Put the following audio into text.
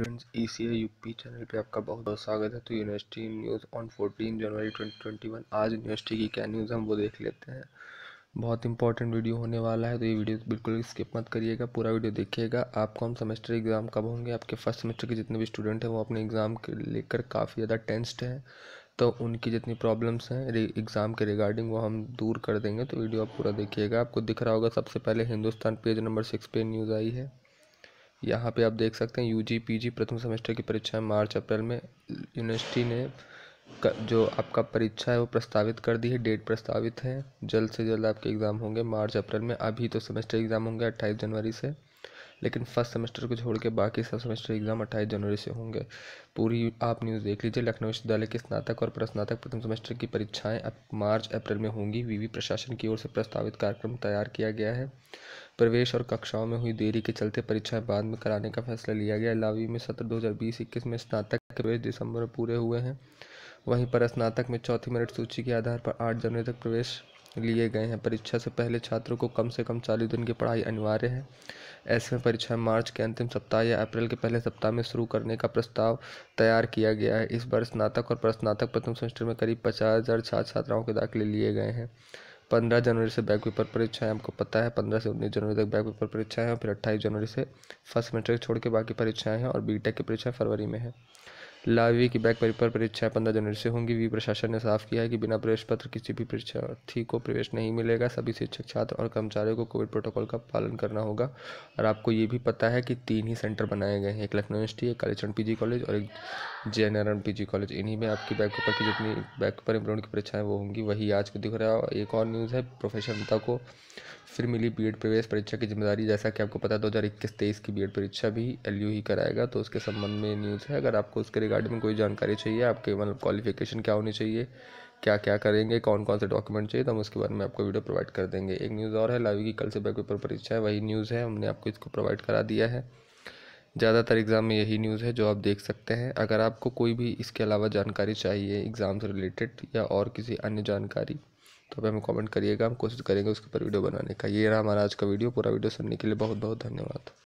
friends E C UP channel पे आपका बहुत बहुत स्वागत है तो यूनिवर्सिटी न्यूज़ ऑन 14 जनवरी 2021 आज यूनिवर्सिटी की क्या न्यूज़ हम वो देख लेते हैं बहुत इंपॉर्टेंट वीडियो होने वाला है तो ये वीडियो बिल्कुल स्किप मत करिएगा पूरा वीडियो देखिएगा आपको हम सेमेस्टर एग्ज़ाम कब होंगे आपके फर्स्ट सेमेस्टर के जितने भी स्टूडेंट हैं वो अपने एग्ज़ाम के लेकर काफ़ी ज़्यादा टेंस्ड हैं तो उनकी जितनी प्रॉब्लम्स हैं एग्ज़ाम के रिगार्डिंग वो हम दूर कर देंगे तो वीडियो आप पूरा देखिएगा आपको दिख रहा होगा सबसे पहले हिंदुस्तान पेज नंबर सिक्स पे न्यूज़ आई है यहाँ पे आप देख सकते हैं यूजी पीजी प्रथम सेमेस्टर की परीक्षाएं मार्च अप्रैल में यूनिवर्सिटी ने जो आपका परीक्षा है वो प्रस्तावित कर दी है डेट प्रस्तावित है जल्द से जल्द आपके एग्ज़ाम होंगे मार्च अप्रैल में अभी तो सेमेस्टर एग्ज़ाम होंगे अट्ठाईस जनवरी से लेकिन फर्स्ट सेमेस्टर को छोड़ के बाकी सब सेमेस्टर एग्ज़ाम अट्ठाईस जनवरी से होंगे पूरी आप न्यूज़ देख लीजिए लखनऊ विश्वविद्यालय के स्नातक और प्रस्नातक प्रथम सेमेस्टर की परीक्षाएं अब मार्च अप्रैल में होंगी वीवी प्रशासन की ओर से प्रस्तावित कार्यक्रम तैयार किया गया है प्रवेश और कक्षाओं में हुई देरी के चलते परीक्षाएं बाद में कराने का फैसला लिया गया लावी में सत्र बीस इक्कीस में स्नातक के प्रवेश दिसंबर में पूरे हुए हैं वहीं पर स्नातक में चौथी मेरिट सूची के आधार पर आठ जनवरी तक प्रवेश लिए गए हैं परीक्षा से पहले छात्रों को कम से कम चालीस दिन की पढ़ाई अनिवार्य है ऐसे में परीक्षा मार्च के अंतिम सप्ताह या अप्रैल के पहले सप्ताह में शुरू करने का प्रस्ताव तैयार किया गया है इस बार स्नातक और प्रस्नातक प्रथम सेमेस्टर में करीब पचास हज़ार छात्र छात्राओं के दाखिले लिए गए हैं पंद्रह जनवरी से बैक पेपर परीक्षाएं आपको पता है पंद्रह से उन्नीस जनवरी तक बैक पेपर परीक्षाएं हैं फिर अट्ठाईस जनवरी से फर्स्ट सेमेस्टर छोड़ के बाकी परीक्षाएं हैं और बीटेक की परीक्षा फरवरी में है लावी की बैक पेपर परीक्षाएं पंद्रह जनवरी से होंगी वी प्रशासन ने साफ किया है कि बिना प्रवेश पत्र किसी भी परीक्षार्थी को प्रवेश नहीं मिलेगा सभी शिक्षक छात्र और कर्मचारियों को कोविड प्रोटोकॉल का पालन करना होगा और आपको ये भी पता है कि तीन ही सेंटर बनाए गए हैं एक लखनऊ यूनिवर्सिटी एक कालीचरण पी कॉलेज और एक जे नारायण पी कॉलेज इन्हीं में आपकी बैक पेपर की जितनी बैक पेपर इम्प्रूवमेंट की परीक्षाएँ वो होंगी वही आज को दिख रहा है और एक और न्यूज़ है प्रोफेसर मिता को फिर मिली बी प्रवेश परीक्षा की जिम्मेदारी जैसा कि आपको पता है दो हज़ार इक्कीस तेईस की बी परीक्षा भी एल ही कराएगा तो उसके संबंध में न्यूज़ है अगर आपको उसके रिगार्डिंग में कोई जानकारी चाहिए आपके मतलब क्वालिफिकेशन क्या होनी चाहिए क्या क्या करेंगे कौन कौन से डॉक्यूमेंट चाहिए तो हम उसके बारे में आपको वीडियो प्रोवाइड कर देंगे एक न्यूज़ और है लाइव की कल से बैक पेपर परीक्षा है वही न्यूज़ है हमने आपको इसको प्रोवाइड करा दिया है ज़्यादातर एग्ज़ाम में यही न्यूज़ है जो आप देख सकते हैं अगर आपको कोई भी इसके अलावा जानकारी चाहिए एग्ज़ाम से रिलेटेड या और किसी अन्य जानकारी तो आप हमें कमेंट करिएगा हम कोशिश करेंगे उसके ऊपर वीडियो बनाने का ये रहा हमारा आज का वीडियो पूरा वीडियो सुनने के लिए बहुत बहुत धन्यवाद